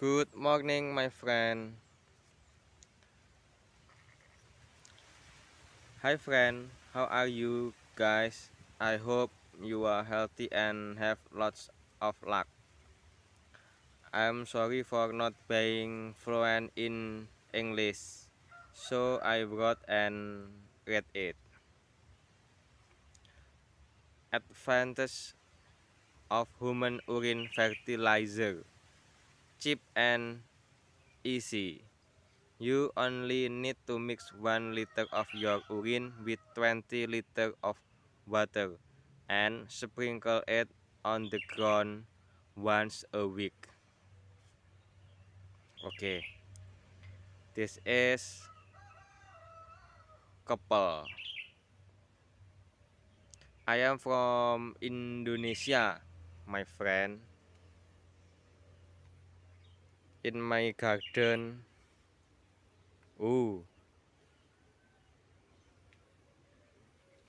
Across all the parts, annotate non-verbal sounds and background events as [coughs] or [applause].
Good morning, my friend. Hi, friend. How are you guys? I hope you are healthy and have lots of luck. I'm sorry for not being fluent in English, so I wrote and read it. Advantage of human urine fertilizer cheap and easy. You only need to mix one liter of your urine with 20 liter of water and sprinkle it on the ground once a week. Okay. This is couple. I am from Indonesia, my friend. in my garden. Oh.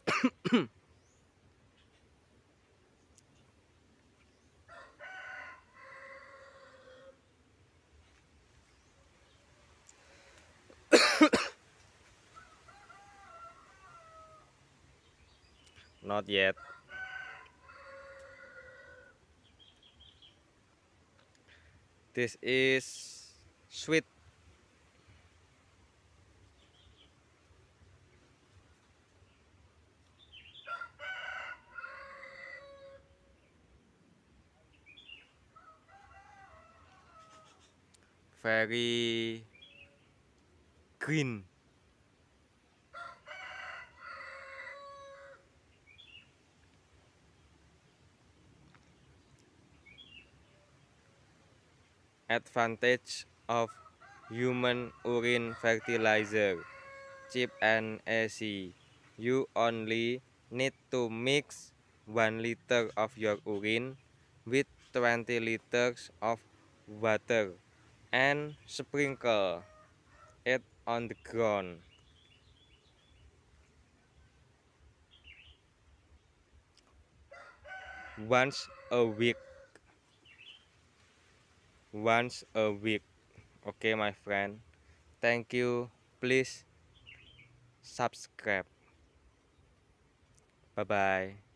[coughs] Not yet. This is sweet. Very green. advantage of human urine fertilizer, cheap and easy. You only need to mix 1 liter of your urine with 20 liters of water and sprinkle it on the ground. Once a week. once a week okay my friend thank you please subscribe bye bye